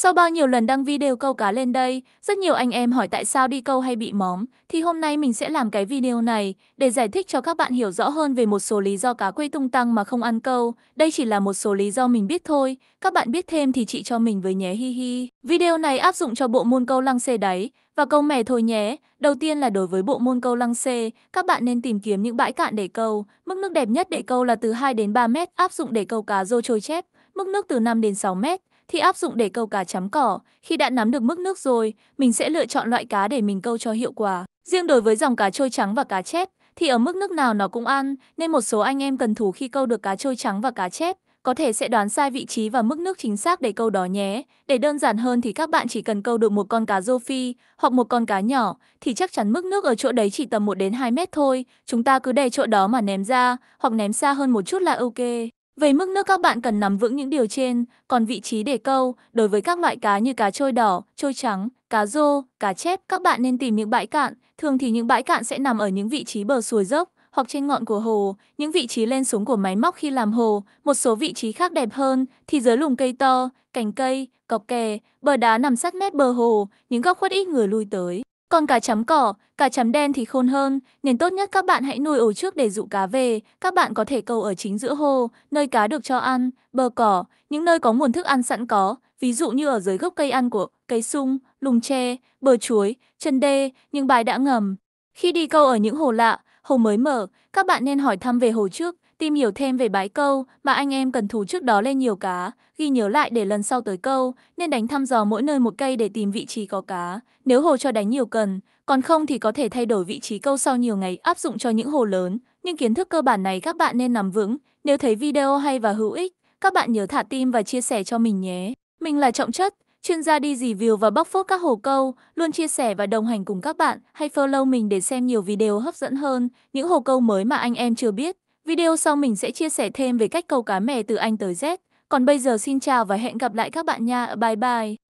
Sau bao nhiêu lần đăng video câu cá lên đây, rất nhiều anh em hỏi tại sao đi câu hay bị móm, thì hôm nay mình sẽ làm cái video này để giải thích cho các bạn hiểu rõ hơn về một số lý do cá quay tung tăng mà không ăn câu. Đây chỉ là một số lý do mình biết thôi, các bạn biết thêm thì chị cho mình với nhé hi hi. Video này áp dụng cho bộ môn câu lăng xê đáy và câu mè thôi nhé. Đầu tiên là đối với bộ môn câu lăng xê, các bạn nên tìm kiếm những bãi cạn để câu. Mức nước đẹp nhất để câu là từ 2 đến 3 mét, áp dụng để câu cá rô trôi chép. Mức nước từ 5 đến 6 mét, thì áp dụng để câu cá chấm cỏ. Khi đã nắm được mức nước rồi, mình sẽ lựa chọn loại cá để mình câu cho hiệu quả. Riêng đối với dòng cá trôi trắng và cá chép, thì ở mức nước nào nó cũng ăn, nên một số anh em cần thủ khi câu được cá trôi trắng và cá chép, có thể sẽ đoán sai vị trí và mức nước chính xác để câu đó nhé. Để đơn giản hơn thì các bạn chỉ cần câu được một con cá rô phi hoặc một con cá nhỏ thì chắc chắn mức nước ở chỗ đấy chỉ tầm 1 đến 2 mét thôi. Chúng ta cứ để chỗ đó mà ném ra hoặc ném xa hơn một chút là ok. Về mức nước các bạn cần nắm vững những điều trên, còn vị trí để câu, đối với các loại cá như cá trôi đỏ, trôi trắng, cá rô, cá chép, các bạn nên tìm những bãi cạn, thường thì những bãi cạn sẽ nằm ở những vị trí bờ suối dốc hoặc trên ngọn của hồ, những vị trí lên xuống của máy móc khi làm hồ, một số vị trí khác đẹp hơn thì dưới lùm cây to, cành cây, cọc kè, bờ đá nằm sát mép bờ hồ, những góc khuất ít người lui tới. Còn cá chấm cỏ, cá chấm đen thì khôn hơn, nên tốt nhất các bạn hãy nuôi ổ trước để dụ cá về. Các bạn có thể câu ở chính giữa hồ, nơi cá được cho ăn, bờ cỏ, những nơi có nguồn thức ăn sẵn có, ví dụ như ở dưới gốc cây ăn của cây sung, lùng tre, bờ chuối, chân đê, những bãi đã ngầm. Khi đi câu ở những hồ lạ, hồ mới mở, các bạn nên hỏi thăm về hồ trước, tìm hiểu thêm về bãi câu mà anh em cần thú trước đó lên nhiều cá, ghi nhớ lại để lần sau tới câu, nên đánh thăm dò mỗi nơi một cây để tìm vị trí có cá, nếu hồ cho đánh nhiều cần, còn không thì có thể thay đổi vị trí câu sau nhiều ngày áp dụng cho những hồ lớn, nhưng kiến thức cơ bản này các bạn nên nắm vững, nếu thấy video hay và hữu ích, các bạn nhớ thả tim và chia sẻ cho mình nhé. Mình là Trọng Chất, chuyên gia đi review và bóc phốt các hồ câu, luôn chia sẻ và đồng hành cùng các bạn, hãy follow mình để xem nhiều video hấp dẫn hơn, những hồ câu mới mà anh em chưa biết. Video sau mình sẽ chia sẻ thêm về cách câu cá mè từ Anh tới Z. Còn bây giờ xin chào và hẹn gặp lại các bạn nha. Bye bye!